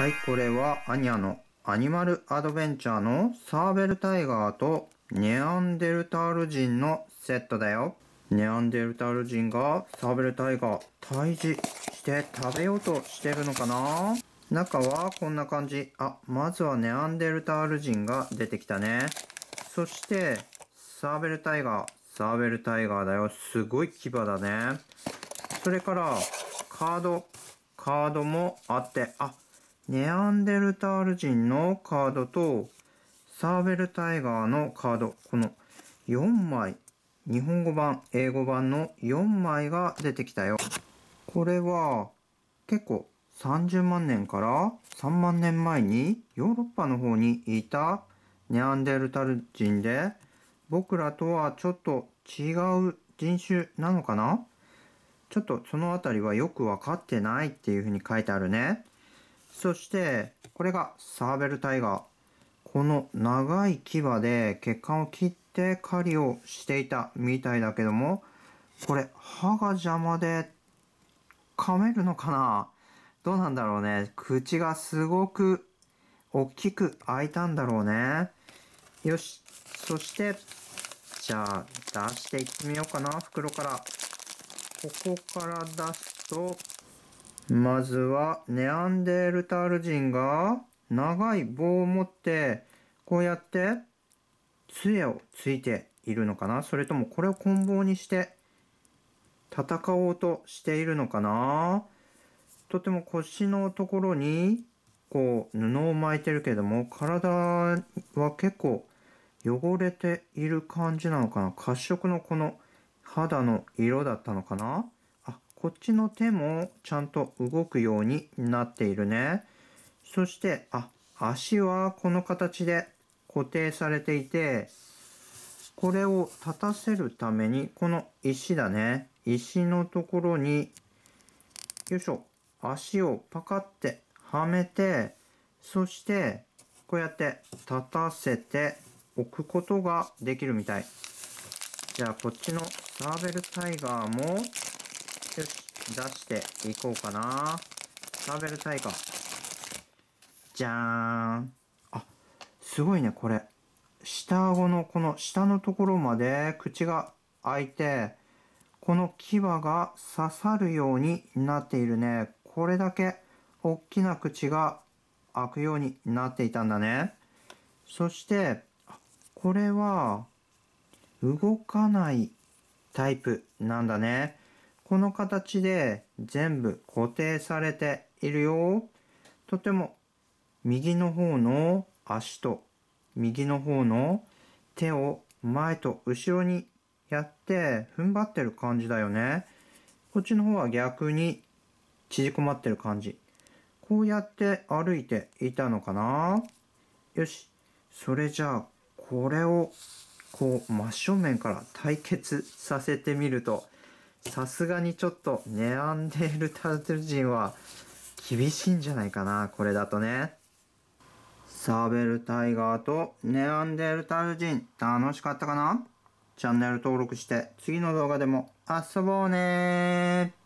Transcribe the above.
はい、これはアニャのアニマルアドベンチャーのサーベルタイガーとネアンデルタール人のセットだよ。ネアンデルタール人がサーベルタイガー退治して食べようとしてるのかな中はこんな感じ。あ、まずはネアンデルタール人が出てきたね。そして、サーベルタイガー。サーベルタイガーだよ。すごい牙だね。それから、カード。カードもあって、あ、ネアンデルタール人のカードと、サーベルタイガーのカード、この4枚、日本語版、英語版の4枚が出てきたよ。これは、結構30万年から3万年前にヨーロッパの方にいたネアンデルタル人で、僕らとはちょっと違う人種なのかなちょっとそのあたりはよくわかってないっていうふうに書いてあるね。そして、これがサーベルタイガー。この長い牙で血管を切って狩りをしていたみたいだけども、これ歯が邪魔で噛めるのかなどうなんだろうね。口がすごく大きく開いたんだろうね。よし。そして、じゃあ出していってみようかな。袋から。ここから出すと、まずはネアンデールタール人が長い棒を持ってこうやって杖をついているのかなそれともこれを棍棒にして戦おうとしているのかなとても腰のところにこう布を巻いてるけども体は結構汚れている感じなのかな褐色のこの肌の色だったのかなこっちの手もちゃんと動くようになっているね。そして、あ、足はこの形で固定されていて、これを立たせるために、この石だね。石のところに、よいしょ、足をパカってはめて、そして、こうやって立たせておくことができるみたい。じゃあ、こっちのサーベルタイガーも、出していこうかな。サーベルタイじゃーん。あ、すごいね、これ。下顎のこの下のところまで口が開いて、この牙が刺さるようになっているね。これだけ大きな口が開くようになっていたんだね。そして、これは動かないタイプなんだね。この形で全部固定されているよ。とても右の方の足と右の方の手を前と後ろにやって踏ん張ってる感じだよね。こっちの方は逆に縮こまってる感じ。こうやって歩いていたのかなよし。それじゃあ、これを、こう、真正面から対決させてみると、さすがにちょっとネアンデルタル人は厳しいんじゃないかな、これだとね。サーベルタイガーとネアンデルタル人楽しかったかなチャンネル登録して次の動画でも遊ぼうね